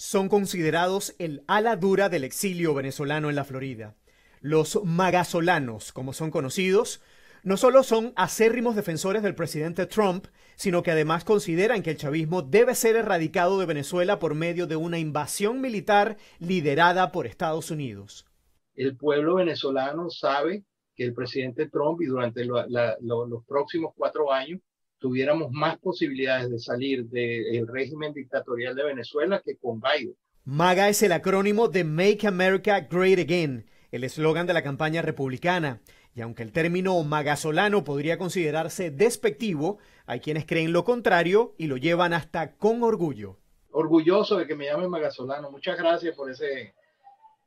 son considerados el ala dura del exilio venezolano en la Florida. Los magasolanos, como son conocidos, no solo son acérrimos defensores del presidente Trump, sino que además consideran que el chavismo debe ser erradicado de Venezuela por medio de una invasión militar liderada por Estados Unidos. El pueblo venezolano sabe que el presidente Trump y durante los próximos cuatro años tuviéramos más posibilidades de salir del régimen dictatorial de Venezuela que con Biden. MAGA es el acrónimo de Make America Great Again, el eslogan de la campaña republicana. Y aunque el término magasolano podría considerarse despectivo, hay quienes creen lo contrario y lo llevan hasta con orgullo. Orgulloso de que me llamen magasolano. Muchas gracias por ese,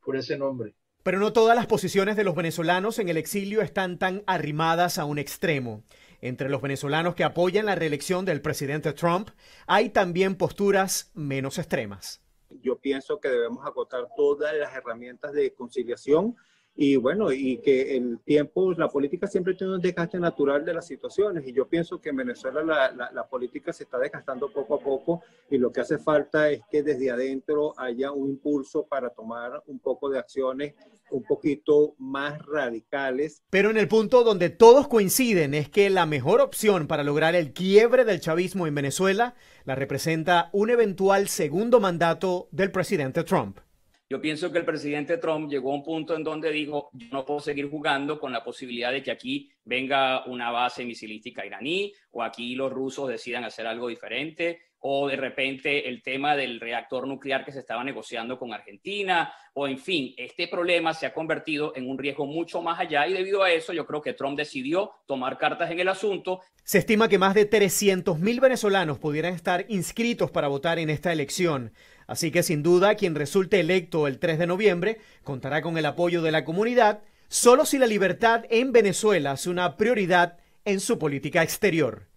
por ese nombre. Pero no todas las posiciones de los venezolanos en el exilio están tan arrimadas a un extremo. Entre los venezolanos que apoyan la reelección del presidente Trump hay también posturas menos extremas. Yo pienso que debemos acotar todas las herramientas de conciliación y bueno, y que en tiempo, la política siempre tiene un desgaste natural de las situaciones y yo pienso que en Venezuela la, la, la, política se está desgastando poco a poco y lo que hace falta es que desde adentro haya un impulso para tomar un poco de acciones un poquito más radicales. Pero en el punto donde todos coinciden es que la mejor opción para lograr el quiebre del chavismo en Venezuela la representa un eventual segundo mandato del presidente Trump. Yo pienso que el presidente Trump llegó a un punto en donde dijo, no puedo seguir jugando con la posibilidad de que aquí venga una base misilística iraní o aquí los rusos decidan hacer algo diferente o de repente el tema del reactor nuclear que se estaba negociando con Argentina, o en fin, este problema se ha convertido en un riesgo mucho más allá y debido a eso yo creo que Trump decidió tomar cartas en el asunto. Se estima que más de 300.000 venezolanos pudieran estar inscritos para votar en esta elección. Así que sin duda quien resulte electo el 3 de noviembre contará con el apoyo de la comunidad, solo si la libertad en Venezuela es una prioridad en su política exterior.